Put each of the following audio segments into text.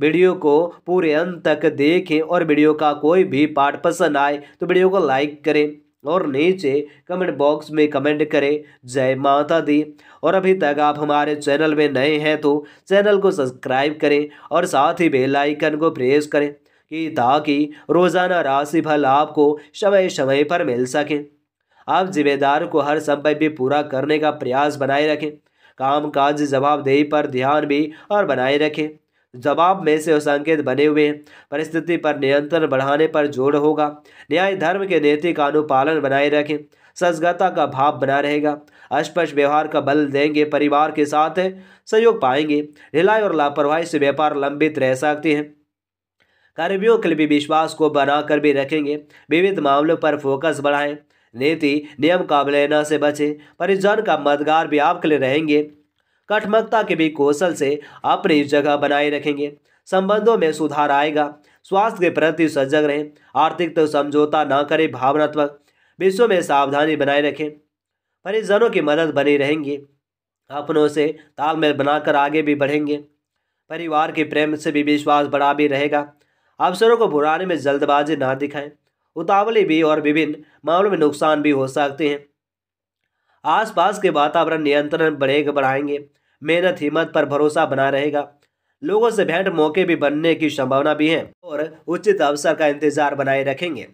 video को पूरे अंत तक देखें और वीडियो का कोई भी पार्ट पसंद आए तो वीडियो को लाइक करें और नीचे कमेंट बॉक्स में कमेंट करें जय माता दी और अभी तक आप हमारे चैनल में नए हैं तो चैनल को सब्सक्राइब करें और साथ ही बेल आइकन को प्रेस करें कि ताकि रोज़ाना राशिफल आपको समय समय पर मिल सके आप जिम्मेदार को हर समय भी पूरा करने का प्रयास बनाए रखें काम काज जवाबदेही पर ध्यान भी और बनाए रखें जवाब में से संकेत बने हुए हैं परिस्थिति पर नियंत्रण बढ़ाने पर जोर होगा न्याय धर्म के नीति का अनुपालन बनाए रखें सजगता का भाव बना रहेगा अस्पष्ट व्यवहार का बल देंगे परिवार के साथ सहयोग पाएंगे ढिलाई और लापरवाही से व्यापार लंबित रह सकती है कर्मियों के लिए विश्वास को बनाकर भी रखेंगे विविध मामलों पर फोकस बढ़ाएं नीति नियम काबलेना से बचें परिजन का मददगार भी आपके लिए रहेंगे कठमकता के भी कौशल से अपनी जगह बनाए रखेंगे संबंधों में सुधार आएगा स्वास्थ्य के प्रति सजग रहें आर्थिक तो समझौता न करें भावनात्मक विश्व में सावधानी बनाए रखें परिजनों की मदद बनी रहेंगी अपनों से तालमेल बनाकर आगे भी बढ़ेंगे परिवार के प्रेम से भी विश्वास बढ़ा भी रहेगा अवसरों को बुराने में जल्दबाजी ना दिखाएं उतावली भी और विभिन्न मामलों में नुकसान भी हो सकते हैं आसपास के वातावरण नियंत्रण बढ़ेगा बढ़ाएंगे मेहनत हिम्मत पर भरोसा बना रहेगा लोगों से भेंट मौके भी बनने की संभावना भी है और उचित अवसर का इंतजार बनाए रखेंगे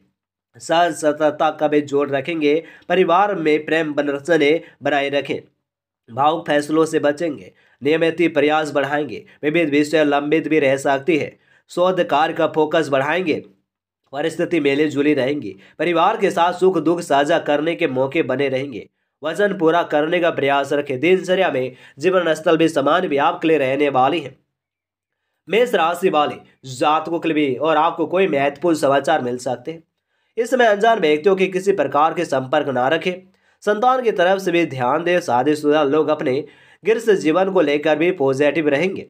सहज सतर्कता का भी जोड़ रखेंगे परिवार में प्रेम बनरचने बनाए रखें भावुक फैसलों से बचेंगे नियमित प्रयास बढ़ाएंगे विविध विषय लंबित भी रह सकती है शोध कार्य का फोकस बढ़ाएंगे परिस्थिति मेले जुली रहेंगी परिवार के साथ सुख दुख साझा करने के मौके बने रहेंगे वजन पूरा करने का प्रयास रखें दिनचर्या में जीवन स्थल भी समान भी आपके लिए रहने वाली है मेष राशि वाले जातकों के लिए और आपको कोई महत्वपूर्ण समाचार मिल सकते हैं इस समय अनजान व्यक्तियों के किसी प्रकार के संपर्क ना रखें संतान की तरफ से भी ध्यान दें शादीशुदा लोग अपने गिर जीवन को लेकर भी पॉजिटिव रहेंगे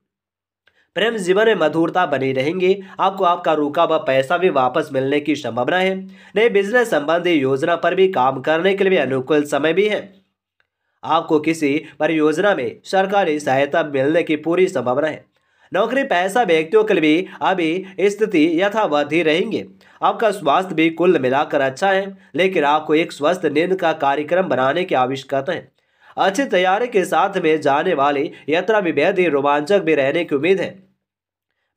प्रेम जीवन में मधुरता बनी रहेंगी आपको आपका रुका हुआ पैसा भी वापस मिलने की संभावना है नई बिजनेस संबंधी योजना पर भी काम करने के लिए अनुकूल समय भी है आपको किसी परियोजना में सरकारी सहायता मिलने की पूरी संभावना है नौकरी पैसा व्यक्तियों के लिए अभी स्थिति यथावत ही रहेंगे आपका स्वास्थ्य भी कुल मिलाकर अच्छा है लेकिन आपको एक स्वस्थ नींद का कार्यक्रम बनाने की आवश्यकता है अच्छी तैयारी के साथ में जाने वाली यात्रा भी बेहद ही रोमांचक भी रहने की उम्मीद है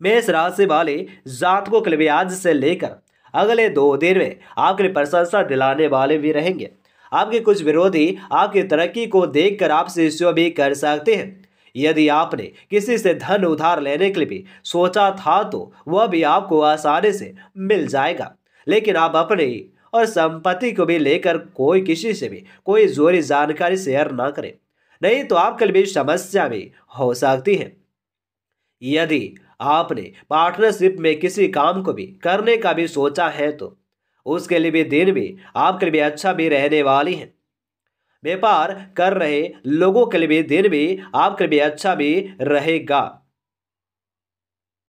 मेष राशि वाले जातकों के लिए आज से लेकर अगले दो दिन में आपके लिए प्रशंसा दिलाने वाले भी रहेंगे आपके कुछ विरोधी आपकी तरक्की को देखकर आपसे ईश्वर भी कर सकते हैं यदि आपने किसी से धन उधार लेने के लिए भी सोचा था तो वह भी आपको आसानी से मिल जाएगा लेकिन आप अपनी और संपत्ति को भी लेकर कोई किसी से भी कोई जोरी जानकारी शेयर ना करें नहीं तो आपके लिए समस्या भी हो सकती है यदि आपने पार्टनरशिप में किसी काम को भी करने का भी सोचा है तो उसके लिए भी दिन भी आपके लिए अच्छा भी रहने वाली है व्यापार कर रहे लोगों के लिए भी दिन भी आपके लिए अच्छा भी रहेगा